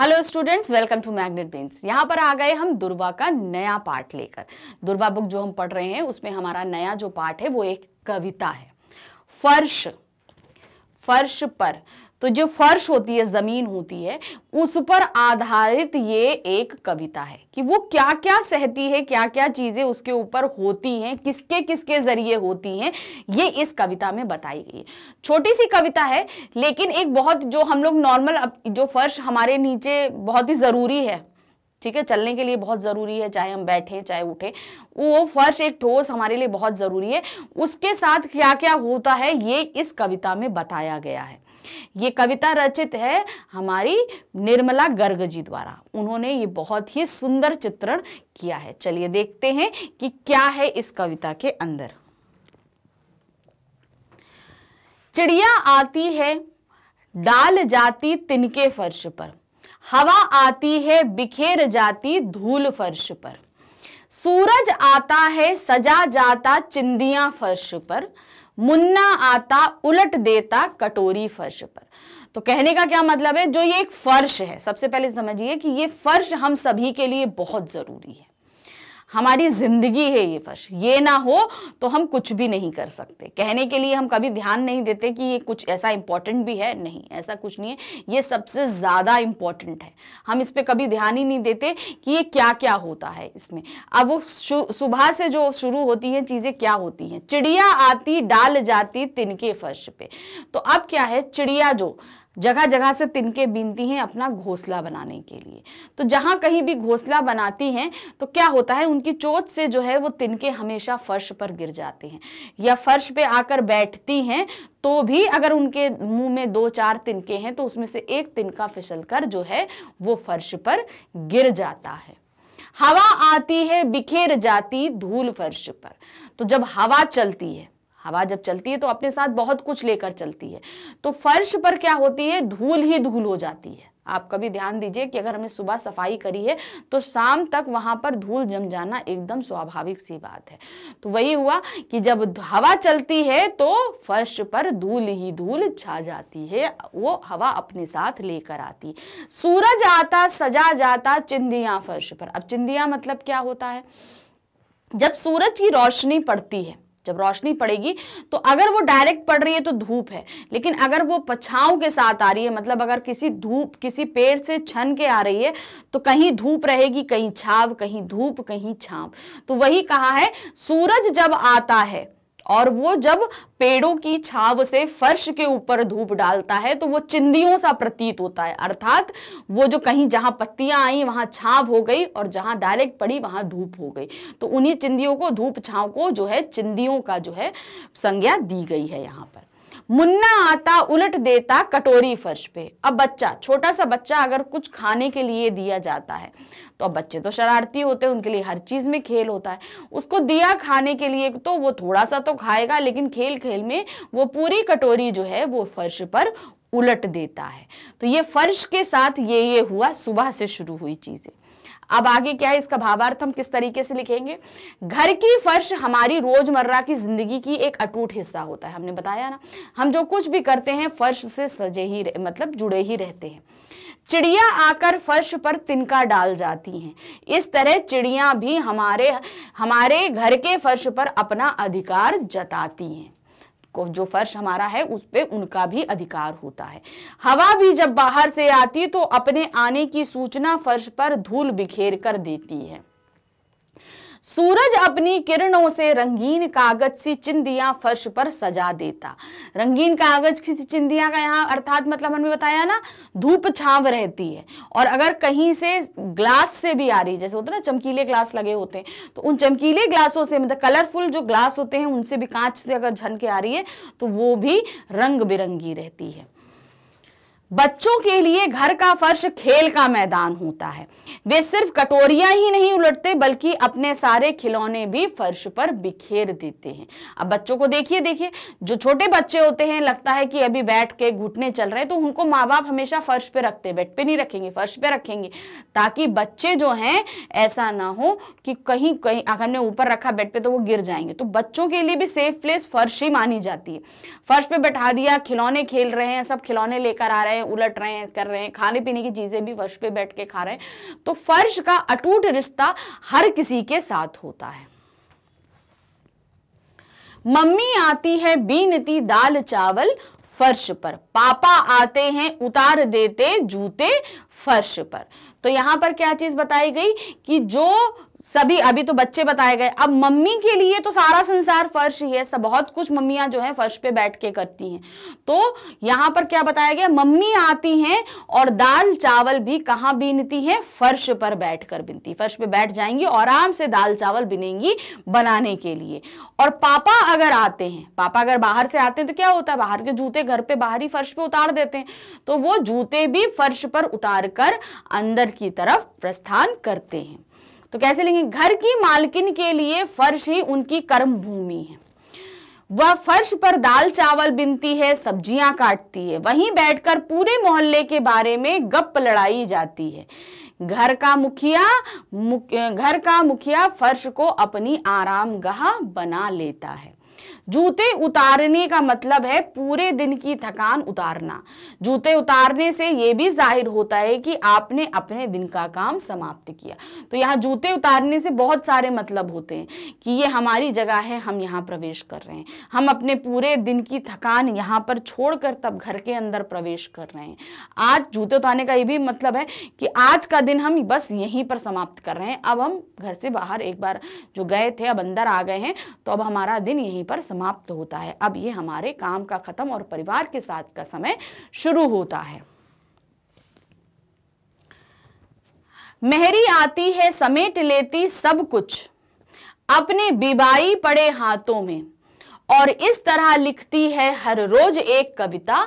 hello students welcome to Magnet Brains यहाँ पर आ गए हम दुर्वा का नया पार्ट लेकर दुर्वा बुक जो हम पढ़ रहे हैं उसमें हमारा नया जो पार्ट है वो एक कविता है फर्श फर्श पर तो जो फर्श होती है जमीन होती है उस पर आधारित ये एक कविता है कि वो क्या क्या सहती है क्या क्या चीजें उसके ऊपर होती हैं किसके किसके जरिए होती हैं ये इस कविता में बताई गई है छोटी सी कविता है लेकिन एक बहुत जो हम लोग नॉर्मल जो फर्श हमारे नीचे बहुत ही जरूरी है ठीक है चलने के लिए बहुत ज़रूरी है चाहे हम बैठे चाहे उठे वो फर्श एक ठोस हमारे लिए बहुत ज़रूरी है उसके साथ क्या क्या होता है ये इस कविता में बताया गया है ये कविता रचित है हमारी निर्मला गर्ग जी द्वारा उन्होंने ये बहुत ही सुंदर चित्रण किया है चलिए देखते हैं कि क्या है इस कविता के अंदर चिड़िया आती है डाल जाती तिनके फर्श पर हवा आती है बिखेर जाती धूल फर्श पर सूरज आता है सजा जाता चिंदिया फर्श पर मुन्ना आता उलट देता कटोरी फर्श पर तो कहने का क्या मतलब है जो ये एक फर्श है सबसे पहले समझिए कि ये फर्श हम सभी के लिए बहुत जरूरी है हमारी ज़िंदगी है ये फर्श ये ना हो तो हम कुछ भी नहीं कर सकते कहने के लिए हम कभी ध्यान नहीं देते कि ये कुछ ऐसा इंपॉर्टेंट भी है नहीं ऐसा कुछ नहीं है ये सबसे ज़्यादा इंपॉर्टेंट है हम इस पर कभी ध्यान ही नहीं देते कि ये क्या क्या होता है इसमें अब वो सुबह से जो शुरू होती है चीज़ें क्या होती हैं चिड़िया आती डाल जाती तिनके फर्श पे तो अब क्या है चिड़िया जो जगह जगह से तिनके बीनती हैं अपना घोंसला बनाने के लिए तो जहाँ कहीं भी घोंसला बनाती हैं तो क्या होता है उनकी चोट से जो है वो तिनके हमेशा फर्श पर गिर जाते हैं या फर्श पे आकर बैठती हैं तो भी अगर उनके मुंह में दो चार तिनके हैं तो उसमें से एक तिनका फिसल कर जो है वो फर्श पर गिर जाता है हवा आती है बिखेर जाती धूल फर्श पर तो जब हवा चलती है हवा जब चलती है तो अपने साथ बहुत कुछ लेकर चलती है तो फर्श पर क्या होती है धूल ही धूल हो जाती है आप कभी ध्यान दीजिए कि अगर हमने सुबह सफाई करी है तो शाम तक वहां पर धूल जम जाना एकदम स्वाभाविक सी बात है तो वही हुआ कि जब हवा चलती है तो फर्श पर धूल ही धूल छा जाती है वो हवा अपने साथ लेकर आती सूरज आता सजा जाता चिंदिया फर्श पर अब चिंदिया मतलब क्या होता है जब सूरज की रोशनी पड़ती है जब रोशनी पड़ेगी तो अगर वो डायरेक्ट पड़ रही है तो धूप है लेकिन अगर वो पछाव के साथ आ रही है मतलब अगर किसी धूप किसी पेड़ से छन के आ रही है तो कहीं धूप रहेगी कहीं छाव कहीं धूप कहीं छाव तो वही कहा है सूरज जब आता है और वो जब पेड़ों की छाव से फर्श के ऊपर धूप डालता है तो वो चिंदियों सा प्रतीत होता है अर्थात वो जो कहीं जहां पत्तियां आई वहां छाव हो गई और जहां डायरेक्ट पड़ी वहां धूप हो गई तो उन्हीं चिंदियों को धूप छाव को जो है चिंदियों का जो है संज्ञा दी गई है यहाँ पर मुन्ना आता उलट देता कटोरी फर्श पे अब बच्चा छोटा सा बच्चा अगर कुछ खाने के लिए दिया जाता है तो अब बच्चे तो शरारती होते हैं उनके लिए हर चीज़ में खेल होता है उसको दिया खाने के लिए तो वो थोड़ा सा तो खाएगा लेकिन खेल खेल में वो पूरी कटोरी जो है वो फर्श पर उलट देता है तो ये फर्श के साथ ये ये हुआ सुबह से शुरू हुई चीज़ें अब आगे क्या है इसका भावार्थ हम किस तरीके से लिखेंगे घर की फर्श हमारी रोजमर्रा की जिंदगी की एक अटूट हिस्सा होता है हमने बताया ना हम जो कुछ भी करते हैं फर्श से सजे ही मतलब जुड़े ही रहते हैं चिड़िया आकर फर्श पर तिनका डाल जाती हैं इस तरह चिड़िया भी हमारे हमारे घर के फर्श पर अपना अधिकार जताती हैं जो फर्श हमारा है उस पर उनका भी अधिकार होता है हवा भी जब बाहर से आती तो अपने आने की सूचना फर्श पर धूल बिखेर कर देती है सूरज अपनी किरणों से रंगीन कागज सी चिंदियां फर्श पर सजा देता रंगीन कागज की चिंदियां का यहाँ अर्थात मतलब हमने बताया ना धूप छांव रहती है और अगर कहीं से ग्लास से भी आ रही है जैसे होता है ना चमकीले ग्लास लगे होते हैं तो उन चमकीले ग्लासों से मतलब कलरफुल जो ग्लास होते हैं उनसे भी कांच से अगर झनके आ रही है तो वो भी रंग बिरंगी रहती है बच्चों के लिए घर का फर्श खेल का मैदान होता है वे सिर्फ कटोरियां ही नहीं उलटते बल्कि अपने सारे खिलौने भी फर्श पर बिखेर देते हैं अब बच्चों को देखिए देखिए जो छोटे बच्चे होते हैं लगता है कि अभी बैठ के घुटने चल रहे हैं तो उनको माँ बाप हमेशा फर्श पे रखते बेड पे नहीं रखेंगे फर्श पे रखेंगे ताकि बच्चे जो हैं ऐसा ना हो कि कहीं कहीं अगर ने ऊपर रखा बेड पे तो वो गिर जाएंगे तो बच्चों के लिए भी सेफ प्लेस फर्श ही मानी जाती है फर्श पे बैठा दिया खिलौने खेल रहे हैं सब खिलौने लेकर आ रहे हैं हैं उलट रहे हैं कर रहे हैं खाने पीने की चीज़ें भी फर्श पे बैठ के खा रहे हैं तो फर्श का अटूट रिश्ता हर किसी के साथ होता है मम्मी आती है बीनती दाल चावल फर्श पर पापा आते हैं उतार देते जूते फर्श पर तो यहां पर क्या चीज़ बताई गई कि जो सभी अभी तो बच्चे बताए गए अब मम्मी के लिए तो सारा संसार फर्श ही है सब बहुत कुछ मम्मियां जो है फर्श पे बैठ के करती हैं तो यहाँ पर क्या बताया गया मम्मी आती हैं और दाल चावल भी कहाँ बीनती हैं फर्श पर बैठ कर बीनती फर्श पे बैठ जाएंगी और आराम से दाल चावल बीनेंगी बनाने के लिए और पापा अगर आते हैं पापा अगर बाहर से आते हैं तो क्या होता है बाहर के जूते घर पे बाहरी फर्श पे उतार देते हैं तो वो जूते भी फर्श पर उतार कर अंदर की तरफ प्रस्थान करते हैं तो कैसे लेंगे घर की मालकिन के लिए फर्श ही उनकी कर्म भूमि है वह फर्श पर दाल चावल बिनती है सब्जियां काटती है वहीं बैठकर पूरे मोहल्ले के बारे में गप लड़ाई जाती है घर का मुखिया मुख, घर का मुखिया फर्श को अपनी आरामगाह बना लेता है जूते उतारने का मतलब है पूरे दिन की थकान उतारना जूते उतारने से ये भी जाहिर होता है कि आपने अपने दिन का काम समाप्त किया तो यहाँ जूते उतारने से बहुत सारे मतलब होते हैं कि ये हमारी जगह है हम यहाँ प्रवेश कर रहे हैं हम अपने पूरे दिन की थकान यहाँ पर छोड़कर तब घर के अंदर प्रवेश कर रहे हैं आज जूते उतारने का ये भी मतलब है कि आज का दिन हम बस यहीं पर समाप्त कर रहे हैं अब हम घर से बाहर एक बार जो गए थे अब अंदर आ गए हैं तो अब हमारा दिन यहीं पर समाप्त समाप्त होता है अब ये हमारे काम का ख़त्म और परिवार के साथ का समय शुरू होता है मेहरी आती है समेट लेती सब कुछ अपने बिबाई पड़े हाथों में और इस तरह लिखती है हर रोज एक कविता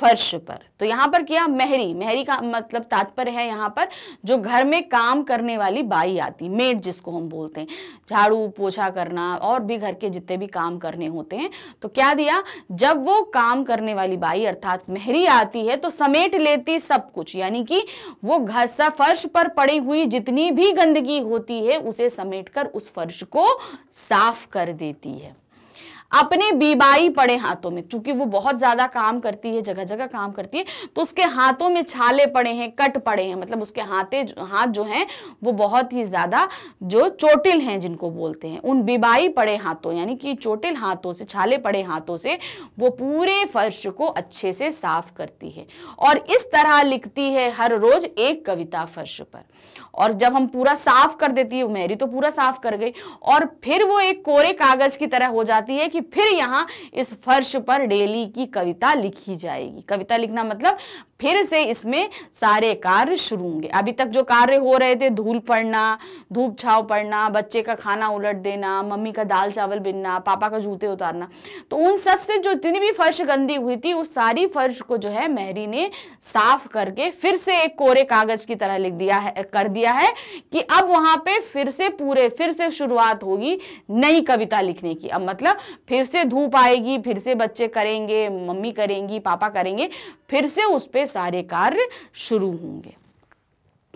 फर्श पर तो यहाँ पर किया मेहरी मेहरी का मतलब तात्पर्य है यहाँ पर जो घर में काम करने वाली बाई आती मेड जिसको हम बोलते हैं झाड़ू पोछा करना और भी घर के जितने भी काम करने होते हैं तो क्या दिया जब वो काम करने वाली बाई अर्थात मेहरी आती है तो समेट लेती सब कुछ यानी कि वो घर सा फर्श पर पड़ी हुई जितनी भी गंदगी होती है उसे समेट कर उस फर्श को साफ कर देती है अपने बीबाई पड़े हाथों में चूंकि वो बहुत ज्यादा काम करती है जगह जगह काम करती है तो उसके हाथों में छाले पड़े हैं कट पड़े हैं मतलब उसके हाथे हाथ जो हैं वो बहुत ही ज्यादा जो चोटिल हैं जिनको बोलते हैं उन बीबाई पड़े हाथों यानी कि चोटिल हाथों से छाले पड़े हाथों से वो पूरे फर्श को अच्छे से साफ करती है और इस तरह लिखती है हर रोज एक कविता फर्श पर और जब हम पूरा साफ कर देती है मेरी तो पूरा साफ कर गई और फिर वो एक कोरे कागज की तरह हो जाती है कि फिर यहाँ इस फर्श पर डेली की कविता लिखी जाएगी कविता लिखना मतलब फिर से इसमें सारे कार्य शुरू होंगे अभी तक जो कार्य हो रहे थे धूल पड़ना धूप छाव पड़ना बच्चे का खाना उलट देना मम्मी का दाल चावल बिनना पापा का जूते उतारना तो उन सब से जो जितनी भी फर्श गंदी हुई थी उस सारी फर्श को जो है मेहरी ने साफ करके फिर से एक कोरे कागज की तरह लिख दिया है कर दिया है कि अब वहां पे फिर से पूरे फिर से शुरुआत होगी नई कविता लिखने की अब मतलब फिर से धूप आएगी फिर से बच्चे करेंगे मम्मी करेंगी पापा करेंगे फिर से उस पर सारे कार्य शुरू होंगे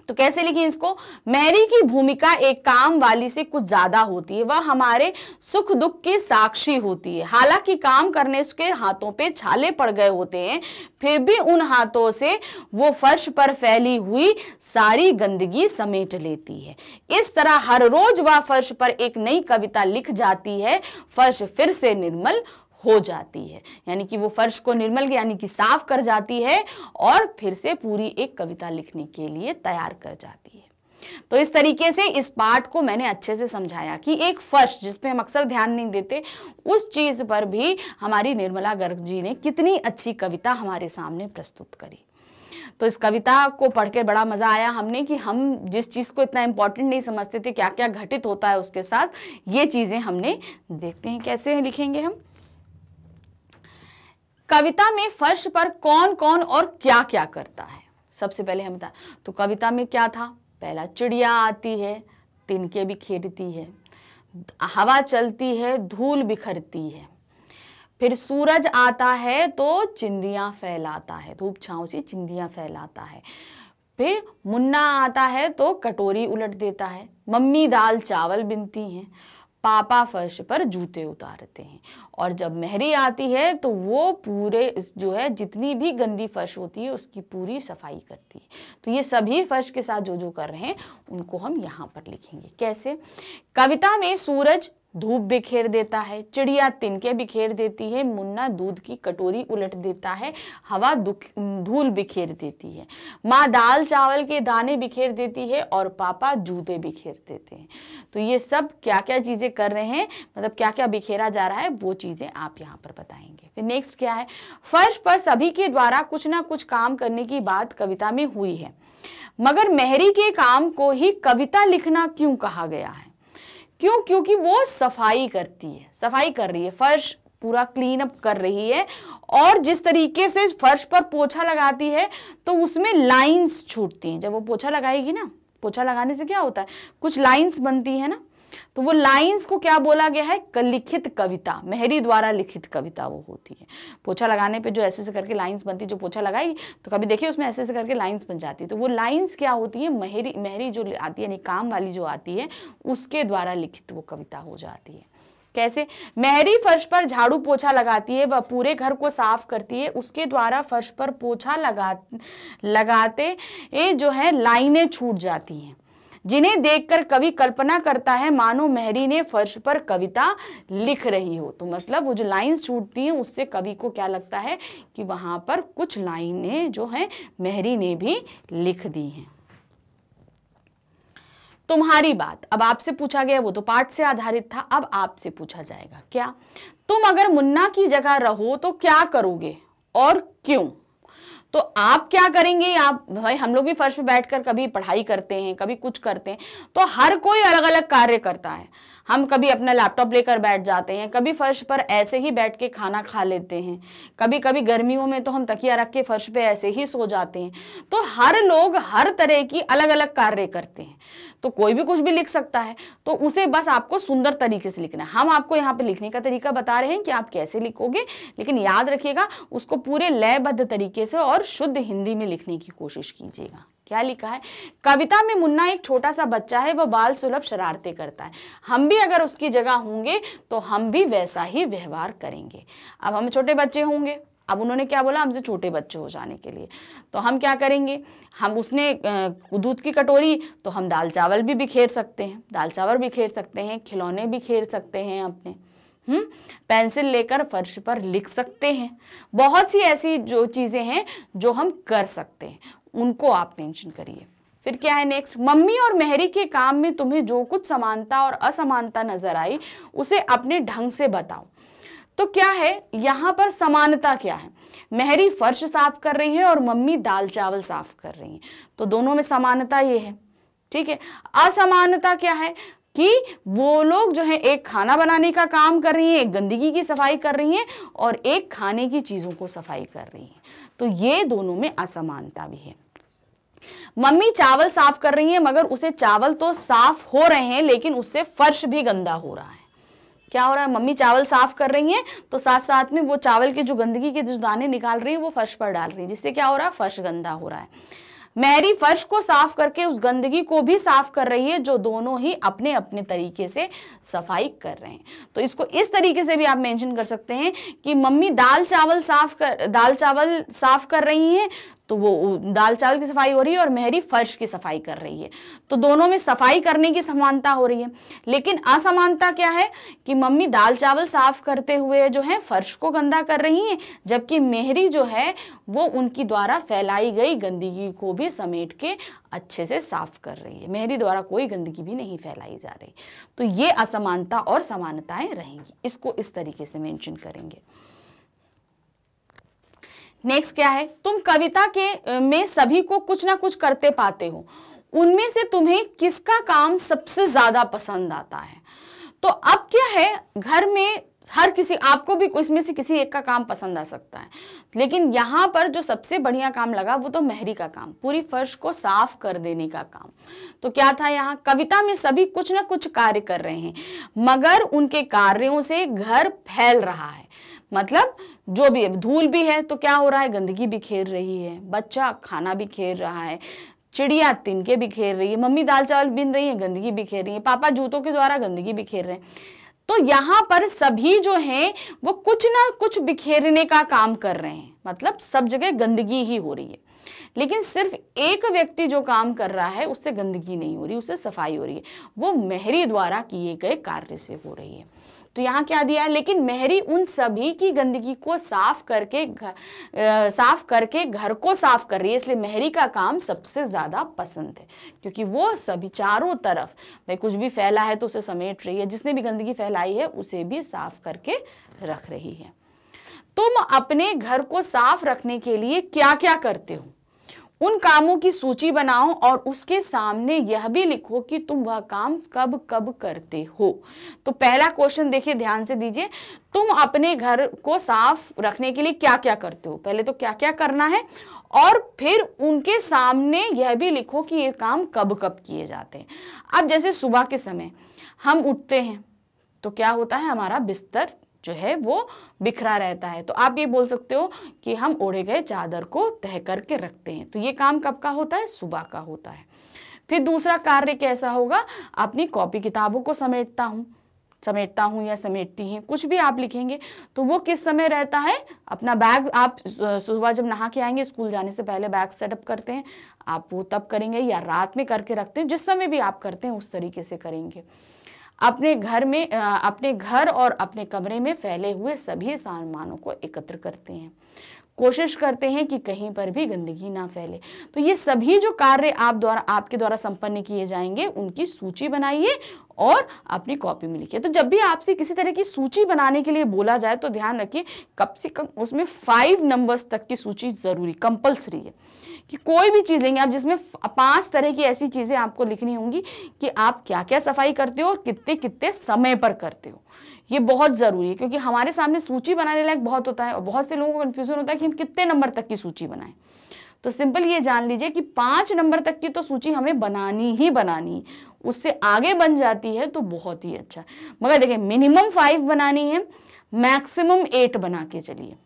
तो कैसे लिखें इसको मैरी की भूमिका एक काम वाली से कुछ ज्यादा होती है वह हमारे सुख दुख के साक्षी होती है हालांकि काम करने उसके हाथों पे छाले पड़ गए होते हैं फिर भी उन हाथों से वो फर्श पर फैली हुई सारी गंदगी समेट लेती है इस तरह हर रोज वह फर्श पर एक नई कविता लिख जाती है फर्श फिर से निर्मल हो जाती है यानी कि वो फर्श को निर्मल यानी कि साफ कर जाती है और फिर से पूरी एक कविता लिखने के लिए तैयार कर जाती है तो इस तरीके से इस पार्ट को मैंने अच्छे से समझाया कि एक फर्श जिस पे हम अक्सर ध्यान नहीं देते उस चीज़ पर भी हमारी निर्मला गर्ग जी ने कितनी अच्छी कविता हमारे सामने प्रस्तुत करी तो इस कविता को पढ़ के बड़ा मज़ा आया हमने कि हम जिस चीज़ को इतना इंपॉर्टेंट नहीं समझते थे क्या क्या घटित होता है उसके साथ ये चीज़ें हमने देखते हैं कैसे लिखेंगे हम कविता में फर्श पर कौन कौन और क्या क्या करता है सबसे पहले हम बता तो कविता में क्या था पहला चिड़िया आती है तिनके भी खेरती है हवा चलती है धूल बिखरती है फिर सूरज आता है तो चिंदिया फैलाता है धूप छाव से चिंदियां फैलाता है फिर मुन्ना आता है तो कटोरी उलट देता है मम्मी दाल चावल बिनती हैं पापा फर्श पर जूते उतारते हैं और जब मेहरी आती है तो वो पूरे जो है जितनी भी गंदी फर्श होती है उसकी पूरी सफाई करती है तो ये सभी फर्श के साथ जो जो कर रहे हैं उनको हम यहाँ पर लिखेंगे कैसे कविता में सूरज धूप बिखेर देता है चिड़िया तिनके बिखेर देती है मुन्ना दूध की कटोरी उलट देता है हवा धूल बिखेर देती है माँ दाल चावल के दाने बिखेर देती है और पापा जूते बिखेर देते हैं तो ये सब क्या क्या चीज़ें कर रहे हैं मतलब क्या क्या बिखेरा जा रहा है वो चीज़ें आप यहाँ पर बताएंगे फिर नेक्स्ट क्या है फर्श पर सभी के द्वारा कुछ ना कुछ काम करने की बात कविता में हुई है मगर मेहरी के काम को ही कविता लिखना क्यों कहा गया है क्यों क्योंकि वो सफाई करती है सफाई कर रही है फर्श पूरा क्लीन अप कर रही है और जिस तरीके से फर्श पर पोछा लगाती है तो उसमें लाइंस छूटती हैं जब वो पोछा लगाएगी ना पोछा लगाने से क्या होता है कुछ लाइंस बनती है ना तो वो लाइंस को क्या बोला गया है लिखित कविता मेहरी द्वारा लिखित कविता वो होती है पोछा लगाने पे जो ऐसे से करके लाइंस बनती जो पोछा लगाई तो कभी देखिए उसमें ऐसे से करके लाइंस बन जाती है तो वो लाइंस क्या होती है मेहरी मेहरी जो आती है यानी काम वाली जो आती है उसके द्वारा लिखित वो कविता हो जाती है कैसे मेहरी फर्श पर झाड़ू पोछा लगाती है वह पूरे घर को साफ करती है उसके द्वारा फर्श पर पोछा लगा लगाते जो है लाइनें छूट जाती हैं जिन्हें देखकर कवि कल्पना करता है मानो मेहरी ने फर्श पर कविता लिख रही हो तो मतलब वो जो लाइन छूटती हैं उससे कवि को क्या लगता है कि वहाँ पर कुछ लाइनें जो हैं मेहरी ने भी लिख दी हैं तुम्हारी बात अब आपसे पूछा गया वो तो पाठ से आधारित था अब आपसे पूछा जाएगा क्या तुम अगर मुन्ना की जगह रहो तो क्या करोगे और क्यों तो आप क्या करेंगे आप भाई हम लोग भी फर्श पे बैठकर कभी पढ़ाई करते हैं कभी कुछ करते हैं तो हर कोई अलग अलग कार्य करता है हम कभी अपना लैपटॉप लेकर बैठ जाते हैं कभी फर्श पर ऐसे ही बैठ के खाना खा लेते हैं कभी कभी गर्मियों में तो हम तकिया रख के फर्श पे ऐसे ही सो जाते हैं तो हर लोग हर तरह की अलग अलग कार्य करते हैं तो कोई भी कुछ भी लिख सकता है तो उसे बस आपको सुंदर तरीके से लिखना है हम आपको यहाँ पे लिखने का तरीका बता रहे हैं कि आप कैसे लिखोगे लेकिन याद रखिएगा उसको पूरे लयबद्ध तरीके से और शुद्ध हिंदी में लिखने की कोशिश कीजिएगा क्या लिखा है कविता में मुन्ना एक छोटा सा बच्चा है वह बाल सुलभ शरारते करता है हम भी अगर उसकी जगह होंगे तो हम भी वैसा ही व्यवहार करेंगे अब हम छोटे बच्चे होंगे अब उन्होंने क्या बोला हमसे छोटे बच्चे हो जाने के लिए तो हम क्या करेंगे हम उसने दूध की कटोरी तो हम दाल चावल भी बिखेर सकते हैं दाल चावल बिखेर सकते हैं खिलौने भी बिखेर सकते हैं अपने हम्म पेंसिल लेकर फर्श पर लिख सकते हैं बहुत सी ऐसी जो चीज़ें हैं जो हम कर सकते हैं उनको आप मेंशन करिए फिर क्या है नेक्स्ट मम्मी और मेहरी के काम में तुम्हें जो कुछ समानता और असमानता नजर आई उसे अपने ढंग से बताओ तो क्या है यहाँ पर समानता क्या है मेहरी फर्श साफ कर रही है और मम्मी दाल चावल साफ कर रही है तो दोनों में समानता ये है ठीक है असमानता क्या है कि वो लोग जो है एक खाना बनाने का काम कर रही हैं एक गंदगी की सफाई कर रही हैं और एक खाने की चीज़ों को सफाई कर रही हैं तो ये दोनों में असमानता भी है मम्मी चावल साफ कर रही है मगर उसे चावल तो साफ हो रहे हैं लेकिन उससे फर्श भी गंदा हो रहा है क्या हो रहा है मम्मी चावल साफ कर रही हैं तो साथ साथ में वो चावल के जो गंदगी के जो दाने निकाल रही है वो फर्श पर डाल रही है जिससे क्या हो रहा है फर्श गंदा हो रहा है मैरी फर्श को साफ करके उस गंदगी को भी साफ कर रही है जो दोनों ही अपने अपने तरीके से सफाई कर रहे हैं तो इसको इस तरीके से भी आप मेंशन कर सकते हैं कि मम्मी दाल चावल साफ कर दाल चावल साफ कर रही हैं तो वो दाल चावल की सफाई हो रही है और मेहरी फर्श की सफाई कर रही है तो दोनों में सफाई करने की समानता हो रही है लेकिन असमानता क्या है कि मम्मी दाल चावल साफ करते हुए जो है फर्श को गंदा कर रही है जबकि मेहरी जो है वो उनकी द्वारा फैलाई गई गंदगी को भी समेट के अच्छे से साफ कर रही है मेहरी द्वारा कोई गंदगी भी नहीं फैलाई जा रही तो ये असमानता और समानताएं रहेंगी इसको इस तरीके से मेंशन करेंगे नेक्स्ट क्या है तुम कविता के में सभी को कुछ ना कुछ करते पाते हो उनमें से तुम्हें किसका काम सबसे ज़्यादा पसंद आता है तो अब क्या है घर में हर किसी आपको भी इसमें से किसी एक का काम पसंद आ सकता है लेकिन यहाँ पर जो सबसे बढ़िया काम लगा वो तो मेहरी का काम पूरी फर्श को साफ कर देने का काम तो क्या था यहाँ कविता में सभी कुछ ना कुछ कार्य कर रहे हैं मगर उनके कार्यों से घर फैल रहा है मतलब जो भी है धूल भी है तो क्या हो रहा है गंदगी भी रही है बच्चा खाना भी रहा है चिड़िया तिनके भी रही है मम्मी दाल चावल बिन रही है गंदगी भी रही है पापा जूतों के द्वारा गंदगी भी रहे हैं तो यहाँ पर सभी जो हैं वो कुछ ना कुछ बिखेरने का काम कर रहे हैं मतलब सब जगह गंदगी ही हो रही है लेकिन सिर्फ एक व्यक्ति जो काम कर रहा है उससे गंदगी नहीं हो रही उससे सफाई हो रही है वो मेहरी द्वारा किए गए कार्य से हो रही है तो यहाँ क्या दिया है लेकिन मेहरी उन सभी की गंदगी को साफ करके ग, साफ करके घर को साफ कर रही है इसलिए मेहरी का काम सबसे ज़्यादा पसंद है क्योंकि वो सभी चारों तरफ भाई कुछ भी फैला है तो उसे समेट रही है जिसने भी गंदगी फैलाई है उसे भी साफ करके रख रही है तुम अपने घर को साफ रखने के लिए क्या क्या करते हो उन कामों की सूची बनाओ और उसके सामने यह भी लिखो कि तुम वह काम कब कब करते हो तो पहला क्वेश्चन देखिए ध्यान से दीजिए तुम अपने घर को साफ रखने के लिए क्या क्या करते हो पहले तो क्या क्या करना है और फिर उनके सामने यह भी लिखो कि ये काम कब कब किए जाते हैं अब जैसे सुबह के समय हम उठते हैं तो क्या होता है हमारा बिस्तर जो है वो बिखरा रहता है तो आप ये बोल सकते हो कि हम ओढ़े गए चादर को तह करके रखते हैं तो ये काम कब का होता है सुबह का होता है फिर दूसरा कार्य कैसा होगा अपनी कॉपी किताबों को समेटता हूँ समेटता हूँ या समेटती हैं कुछ भी आप लिखेंगे तो वो किस समय रहता है अपना बैग आप सुबह जब नहा के आएंगे स्कूल जाने से पहले बैग सेटअप करते हैं आप वो तब करेंगे या रात में करके रखते हैं जिस समय भी आप करते हैं उस तरीके से करेंगे अपने घर में अपने घर और अपने कमरे में फैले हुए सभी सामानों को एकत्र करते हैं कोशिश करते हैं कि कहीं पर भी गंदगी ना फैले तो ये सभी जो कार्य आप द्वारा आपके द्वारा संपन्न किए जाएंगे उनकी सूची बनाइए और अपनी कॉपी में लिखिए तो जब भी आपसे किसी तरह की सूची बनाने के लिए बोला जाए तो ध्यान रखिए कम से कम उसमें फाइव नंबर्स तक की सूची ज़रूरी कंपल्सरी है कि कोई भी चीज़ लेंगे आप जिसमें पांच तरह की ऐसी चीज़ें आपको लिखनी होंगी कि आप क्या क्या सफाई करते हो और कितने कितने समय पर करते हो ये बहुत ज़रूरी है क्योंकि हमारे सामने सूची बनाने लायक बहुत होता है और बहुत से लोगों को कन्फ्यूज़न होता है कि हम कितने नंबर तक की सूची बनाएं तो सिंपल ये जान लीजिए कि पाँच नंबर तक की तो सूची हमें बनानी ही बनानी उससे आगे बन जाती है तो बहुत ही अच्छा मगर देखिए मिनिमम फाइव बनानी है मैक्सिमम एट बना के चलिए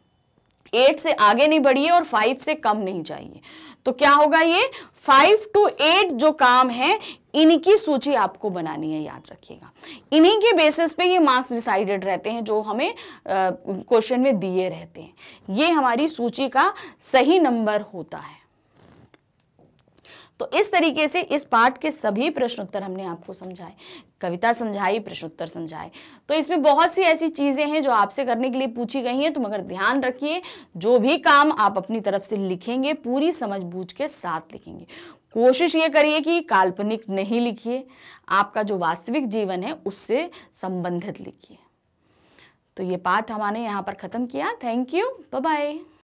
एट से आगे नहीं बढ़िए और फाइव से कम नहीं चाहिए तो क्या होगा ये फाइव टू एट जो काम है इनकी सूची आपको बनानी है याद रखिएगा इन्हीं के बेसिस पे ये मार्क्स डिसाइडेड रहते हैं जो हमें क्वेश्चन में दिए रहते हैं ये हमारी सूची का सही नंबर होता है तो इस तरीके से इस पाठ के सभी प्रश्नोत्तर हमने आपको समझाए कविता समझाई प्रश्नोत्तर समझाए तो इसमें बहुत सी ऐसी चीज़ें हैं जो आपसे करने के लिए पूछी गई हैं तो मगर ध्यान रखिए जो भी काम आप अपनी तरफ से लिखेंगे पूरी समझ के साथ लिखेंगे कोशिश ये करिए कि काल्पनिक नहीं लिखिए आपका जो वास्तविक जीवन है उससे संबंधित लिखिए तो ये पाठ हमारे यहाँ पर ख़त्म किया थैंक यू बाय